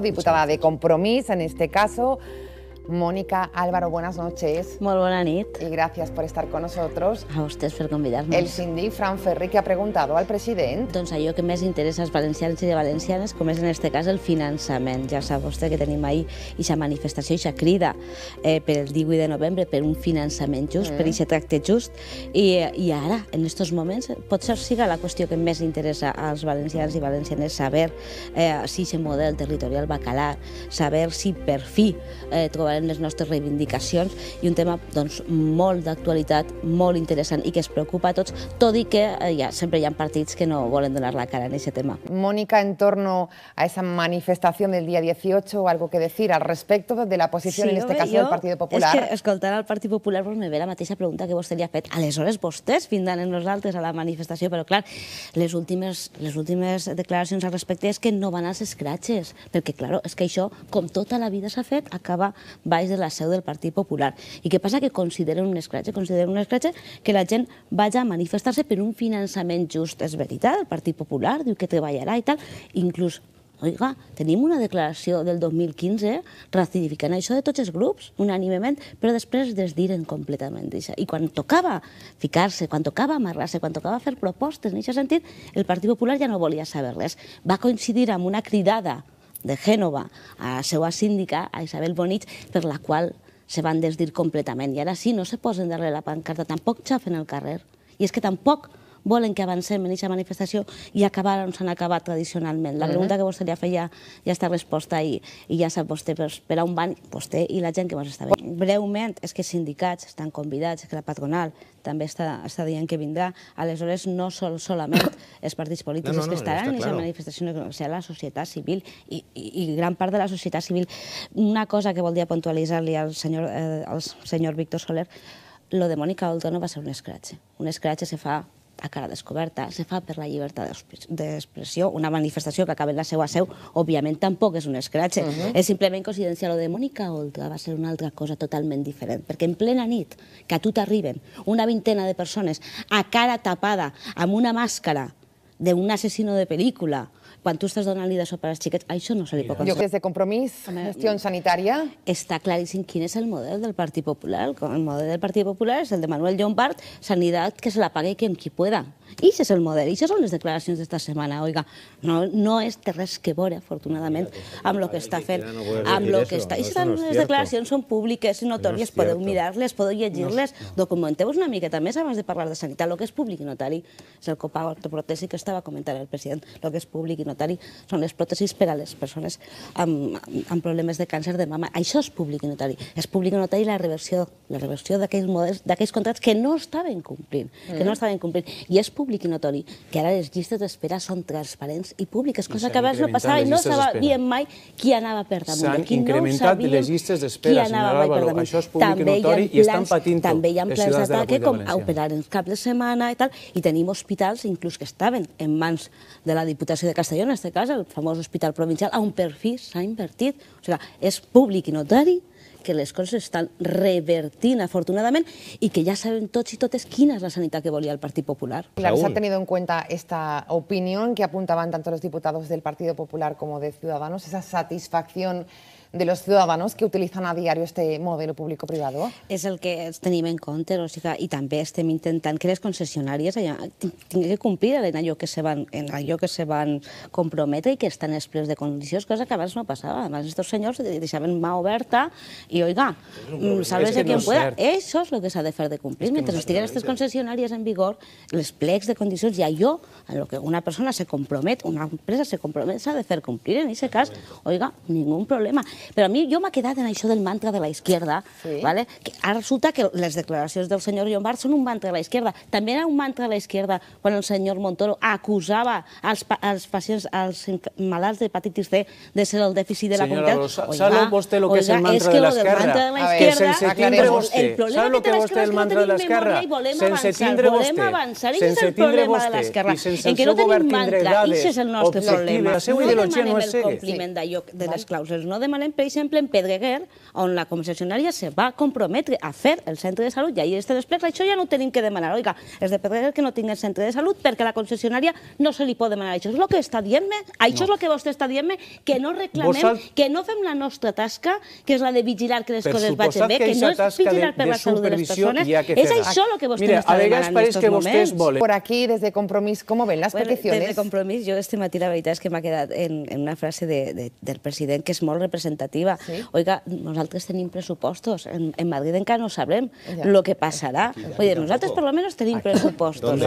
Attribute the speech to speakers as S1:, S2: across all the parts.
S1: diputada de compromiso en este caso. Mónica Álvaro, buenas noches.
S2: Muy buena nit. Y gracias por estar con nosotros. A ustedes por convidarnos. El Cindy Fran Ferri que ha preguntado al presidente... Entonces, yo que més interessa als valencians i de valencianes, com es en este cas el finançament. Ja sabe usted que tenim ahí esa manifestació, esa crida eh, por el 18 de novembre per un finançament just, mm. por ese tracte just. I, I ara, en momentos, moments, ser siga la qüestió que més interessa als valencians i valencianes saber eh, si ese model territorial va calar, saber si per fi eh, trobarem les nostres reivindicacions i un tema doncs, molt d'actualitat, molt interessant i que es preocupa a tots, tot i que eh, ja, sempre hi ha partits que no volen donar la cara en aquest tema. Mònica, en torno a esa manifestació
S1: del dia 18, algo que decir al respecto de la posició, sí, en este cas, del Partit Popular. És
S2: que escoltant el Partit Popular pues, me ve la mateixa pregunta que vostè li ha fet. Aleshores, vostès vindran amb nosaltres a la manifestació, però clar, les últimes, les últimes declaracions al respecte és que no van als escratxes, perquè, claro, és que això, com tota la vida s'ha fet, acaba baix de la seu del Partit Popular. I què passa? Que consideren un escratge, consideren un escratge que la gent vaja a manifestar-se per un finançament just. És veritat, el Partit Popular diu que treballarà i tal, inclús oiga, tenim una declaració del 2015 ratificant això de tots els grups, unànimement, però després desdiren completament d'això. I quan tocava ficar-se, quan tocava amarrar-se, quan tocava fer propostes en aquest sentit, el Partit Popular ja no volia saber res. Va coincidir amb una cridada de Gènova a la seva síndica, a Isabel Bonich, per la qual se van desdir completament. I ara sí, no se posen darrere la pancarta, tampoc xafen el carrer. I és que tampoc volen que avancem en aquesta manifestació i acabar on doncs, s'han acabat tradicionalment. La mhm. pregunta que vostè li ha fet ja, està resposta i, i ja sap vostè per, on van vostè i la gent que vos està veient. Breument, és que sindicats estan convidats, que la patronal també està, està dient que vindrà, aleshores no sol, solament els partits polítics que estaran en aquesta manifestació, sinó que serà la societat civil i, i, gran part de la societat civil. Una cosa que voldria puntualitzar-li al senyor, eh, Víctor Soler, lo de Mònica Oltra no va ser un escratge. Un escratge se fa a cara descoberta, se fa per la llibertat d'expressió, una manifestació que acaba en la seva seu, òbviament tampoc és un escratxe, uh mhm. -huh. és simplement coincidència lo de Mònica Oltra, va ser una altra cosa totalment diferent, perquè en plena nit, que a tu t'arriben una vintena de persones a cara tapada, amb una màscara, d'un assassino de pel·lícula, quan tu estàs donant-li de sopar als xiquets, això no se li pot Jo, des de
S1: compromís, gestió sanitària...
S2: Està claríssim quin és el model del Partit Popular. El model del Partit Popular és el de Manuel Llombard, sanitat que se la pague quien qui pugui. I això és el model, i això són les declaracions d'esta setmana. Oiga, no, no és té res que veure, afortunadament, amb el que està fent, amb lo que està... I les declaracions són públiques i notòries, podeu mirar-les, podeu llegir-les, documenteu-vos una miqueta més abans de parlar de sanitat. El que és públic i notari és el copago ortoprotesi que estava comentant el president. El que és públic i notari són les pròtesis per a les persones amb, amb problemes de càncer de mama. Això és públic i notari. És públic i notari la reversió, la reversió d'aquells contractes que no estaven complint, que no mm. estaven complint. I és públic públic i notori, que ara les llistes d'espera són transparents i públiques, cosa que abans no passava i no sabíem mai qui anava per damunt. S'han incrementat no les llistes d'espera, senyora Álvaro. Això és públic també i notori plans, i estan patint També hi ha plans d'ataque com a operar en cap de setmana i tal, i tenim hospitals inclús que estaven en mans de la Diputació de Castelló, en aquest cas el famós hospital provincial, on per fi s'ha invertit. O sigui, és públic i notari que les coses estan revertint, afortunadament, i que ja sabem tots i totes quina és la sanitat que volia el Partit Popular. La ¿Se ha tenido
S1: en cuenta esta opinión que apuntaban tanto los diputados del Partido Popular como de Ciudadanos, esa satisfacción de los ciudadanos que utilizan a diario este modelo público-privado?
S2: És el que tenim en compte, o sigui, i també estem intentant que les concessionàries tinguin que complir en allò que se van, en allò que se van comprometre i que estan express de condicions, cosa que abans no passava. Abans estos senyors deixaven mà oberta i, oiga, salves mm, de qui no pueda. Això és el que s'ha de fer de complir. Es que Mentre no estiguen aquestes concessionàries en vigor, les plecs de condicions i allò en el que una persona se compromet, una empresa se compromet, s'ha de fer complir. En aquest cas, oiga, ningú problema. Però a mi jo m'ha quedat en això del mantra de la izquierda. Sí. ¿vale? Que ara resulta que les declaracions del senyor Llombard són un mantra de la izquierda. També era un mantra de la izquierda quan el senyor Montoro acusava els, els pacients, els malalts hepatitis C de ser el dèficit de la Senyora comunitat. Senyora Rosa, ¿sabe vosté lo que oiga, és el mantra de l'esquerra? Que sense tindre vostè, ¿sabe lo que vostè el mantra de l'esquerra? Sense tindre vostè, sense tindre vostè, i sense el seu govern tindre dades objectives, la seva ideologia no és cega. No demanem el compliment de les clàusules, no demanem por ejemplo en Pedreguer, on la concesionaria se va a comprometer a hacer el centro de salud y ahí este ha això ya no tenemos que demanar, oiga, es de Pedreguer que no tiene el centro de salud perquè la concesionaria no se le puede demanar això. es lo que está dient ha dicho lo que vos te está que no reclamemos, que no hacemos la nuestra tasca, que es la de vigilar que les coses vagin que, no es vigilar de, la salut de les que vos Mira, demanant Por aquí, desde Compromís, ¿cómo ven las peticiones? Desde Compromís, yo este matí la verdad es que me ha quedado en una frase del presidente que es muy representante representativa. Sí. Oiga, nosaltres tenim pressupostos, en, en Madrid encara no sabrem el ja. que passarà. Ja, nosaltres per lo menos tenim Aquí. pressupostos.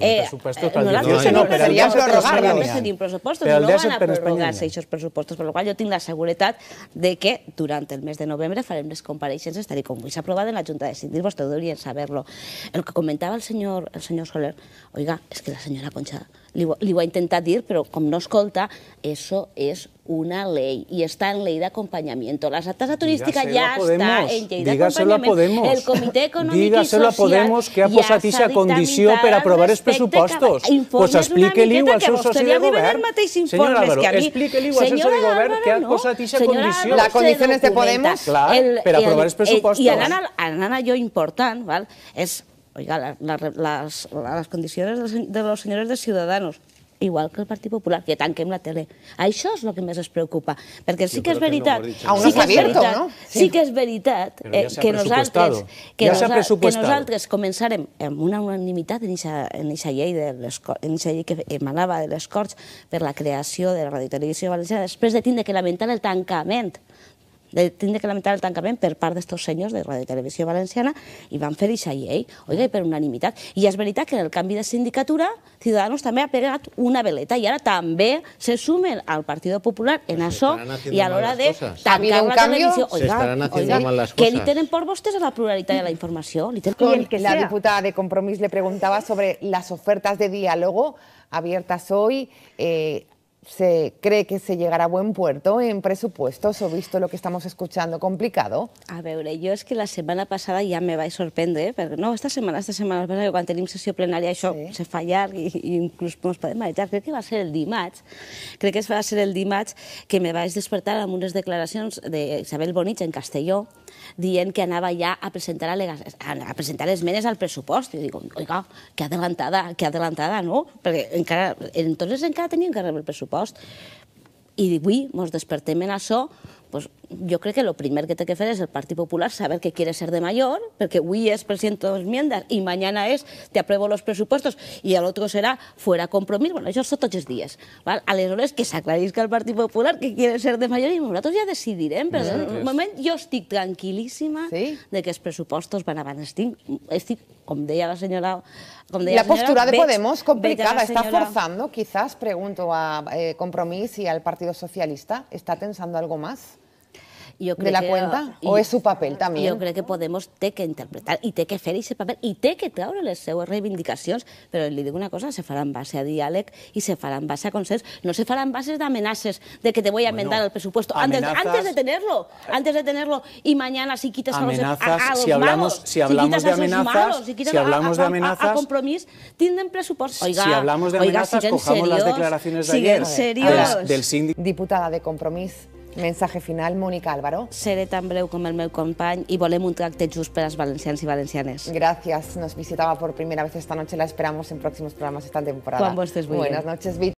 S2: Eh, presupuestos eh, nosaltres no, no, tenim pressupostos, no van a prorrogar-se aquests pressupostos, per la qual jo tinc la seguretat de que durant el mes de novembre farem les compareixences tal com vull s'aprovada en la Junta de Sindil, vostè de saber-lo. El que comentava el senyor, el senyor Soler, oiga, és que la senyora Concha li, li ho ha intentat dir, però com no escolta, això és una ley y está en ley de acompañamiento. La tasa turística Dígaselo ya está en llei d'acompanyament. El Comitè Econòmic Dígaselo i Social... a Podemos que ha posat aquesta condició per aprovar els pressupostos. Doncs pues expliqui-li-ho al seu soci de govern. Senyora Álvaro, expliqui-li-ho al soci de govern que ha posat esa condició. La condició de Podemos... Clar, per aprovar els pressupostos. I eh, anant a allò important, val, és oiga, la, la, les, les condicions de, los señores de Ciudadanos igual que el Partit Popular, que tanquem la tele. Això és el que més es preocupa, perquè sí que és veritat... sí que és veritat, no? sí. que és veritat eh, que, nosaltres, que, nosaltres, que nosaltres començarem amb una unanimitat en aquesta llei, de en llei que emanava de les Corts per la creació de la Radio Televisió Valenciana, després de tindre que lamentar el tancament de tindre que lamentar el tancament per part d'estos senyors de Radio Televisió Valenciana i van fer aquesta llei, oiga, i per unanimitat. I és veritat que en el canvi de sindicatura Ciudadanos també ha pegat una veleta i ara també se sumen al Partit Popular en això i a l'hora de tancar la televisió. Oiga, oiga, que li tenen por vostès a la pluralitat de la informació. Li tenen... Con, que la diputada
S1: de Compromís le preguntaba sobre las ofertas de diálogo abiertas hoy. Eh, ¿Se cree que se llegará a buen puerto en presupuestos o visto lo que estamos escuchando complicado?
S2: A veure, jo és que la setmana passada ja me vaig sorprendre, perquè no, esta setmana, esta setmana, que quan tenim sessió plenària això sí. se fa llarg i, i inclús ens podem marejar. Crec que va ser el dimarts, crec que va ser el dimarts que me vaig despertar amb unes declaracions d'Isabel Bonich en Castelló, dient que anava ja a presentar, a presentar esmenes al pressupost. I dic, oiga, que adelantada, que adelantada, no? Perquè encara, entonces encara teníem que rebre el pressupost. I avui ens despertem en això, pues, doncs, jo crec que el primer que té que fer és el Partit Popular saber què quiere ser de major, perquè avui és president de miendes i mañana és te apruebo los presupuestos i l'altre serà fuera compromís. Bueno, això són tots els dies. Val? Aleshores, que s'aclarisca el Partit Popular que quiere ser de major i nosaltres ja decidirem, però en un moment jo estic tranquil·líssima sí? de que els pressupostos van avant. Estic, estic com deia la senyora... Com deia la, la senyora, postura de veig, Podemos complicada, senyora... està
S1: forzando, quizás, pregunto a eh, Compromís i al Partit Socialista, tensant tensando algo más?
S2: de la cuenta? o es su papel también? Yo creo que Podemos te que interpretar y te que fer ese papel y te que claro, les hago reivindicaciones pero le digo una cosa, se farán en base a dialec y se farán en base a consens, no se farán en de amenazas de que te voy a enmendar el presupuesto antes, antes de tenerlo, antes de tenerlo y mañana si quitas a, los, si hablamos, si hablamos de amenazas, si, hablamos de amenazas, a, compromís, tienen presupuesto. si hablamos de amenazas, cojamos las declaraciones de ayer Del, del Diputada de Compromís, Mensaje final, Mónica Álvaro. Seré tan breu como el meu company y volem un tracte just per als valencians y valencianes. Gracias. Nos visitaba por primera vez esta noche. La esperamos en próximos programas esta temporada. Buenas noches,